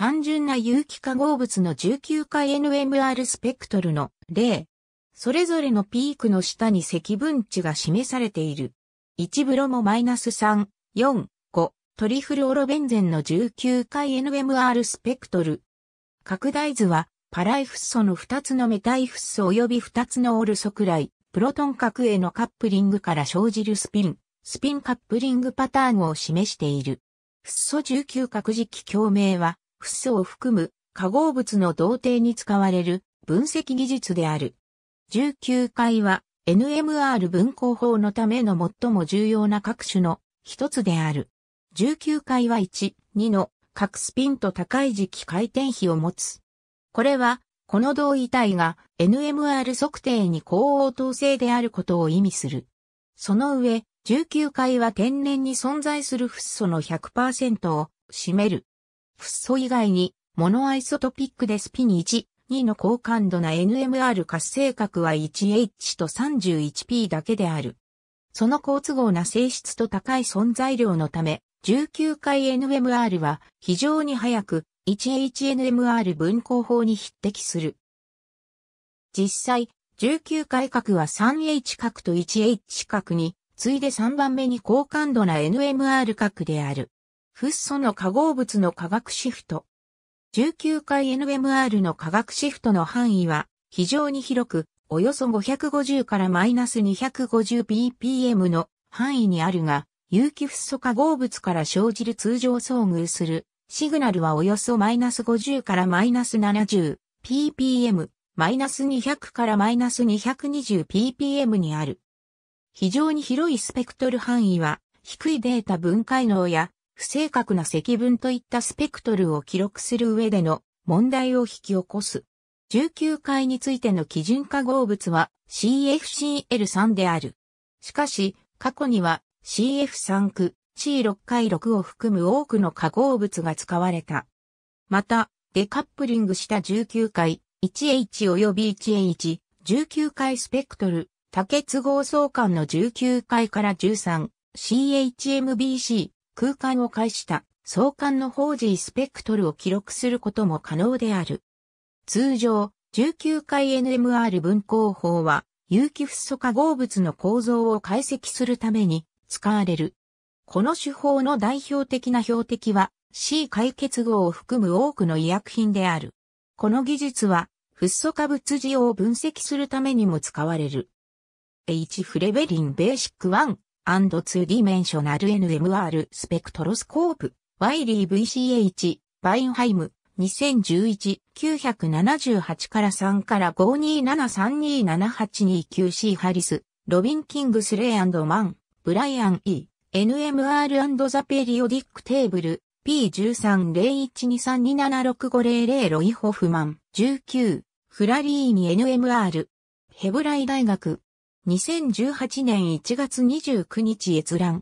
単純な有機化合物の19回 NMR スペクトルの例。それぞれのピークの下に積分値が示されている。1ブロもマイナス3、4、5、トリフルオロベンゼンの19回 NMR スペクトル。拡大図は、パライフッ素の2つのメタイフッ素及び2つのオルソクライ、プロトン核へのカップリングから生じるスピン、スピンカップリングパターンを示している。フッ素19核磁気共鳴は、フッ素を含む化合物の同定に使われる分析技術である。19階は NMR 分光法のための最も重要な各種の一つである。19階は1、2の各スピンと高い時期回転比を持つ。これは、この同位体が NMR 測定に高応答性であることを意味する。その上、19階は天然に存在するフッ素の100%を占める。フッ素以外に、モノアイソトピックでスピン1、2の高感度な NMR 活性核は 1H と 31P だけである。その好都合な性質と高い存在量のため、19回 NMR は非常に早く 1HNMR 分光法に匹敵する。実際、19回核は 3H 核と 1H 核に、次いで3番目に高感度な NMR 核である。フッ素の化合物の化学シフト。19回 NMR の化学シフトの範囲は非常に広く、およそ550からマイナス 250ppm の範囲にあるが、有機フッ素化合物から生じる通常遭遇するシグナルはおよそマイナス50からマイナス 70ppm、マイナス200からマイナス 220ppm にある。非常に広いスペクトル範囲は、低いデータ分解能や不正確な積分といったスペクトルを記録する上での問題を引き起こす。19階についての基準化合物は CFCL3 である。しかし、過去には CF3 区 C6 回6を含む多くの化合物が使われた。また、デカップリングした19階、1H 及び 1H、19階スペクトル、多結合相関の19階から 13CHMBC、空間を介した相関の法事スペクトルを記録することも可能である。通常、19回 NMR 分光法は、有機フッ素化合物の構造を解析するために使われる。この手法の代表的な標的は C 解決合を含む多くの医薬品である。この技術は、フッ素化物事を分析するためにも使われる。H フレベリンベーシック1 2-dimensional NMR スペクトロスコープ、ワイリー VCH、バインハイム、2011、978から3から 527327829C ハリス、ロビン・キングスレイマン、ブライアン・ E、NMR& ザ・ペリオディック・テーブル、P130123276500 ロイ・ホフマン、19、フラリーニ NMR、ヘブライ大学、2018年1月29日閲覧。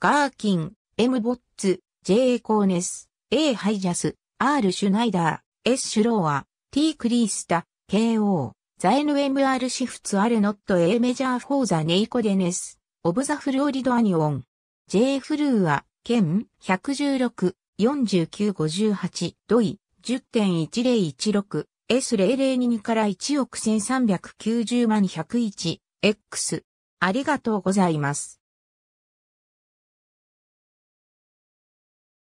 ガーキン、M ボッツ、J コーネス、A ハイジャス、R シュナイダー、S シュローア、T クリースタ、KO、ザエ NMR シフツアレノット A メジャーフォーザネイコデネス、オブザフローリドアニオン、J フルーア、ケン、116、4958、ドイ、10.1016 S002 から1億1390万101、X。ありがとうございます。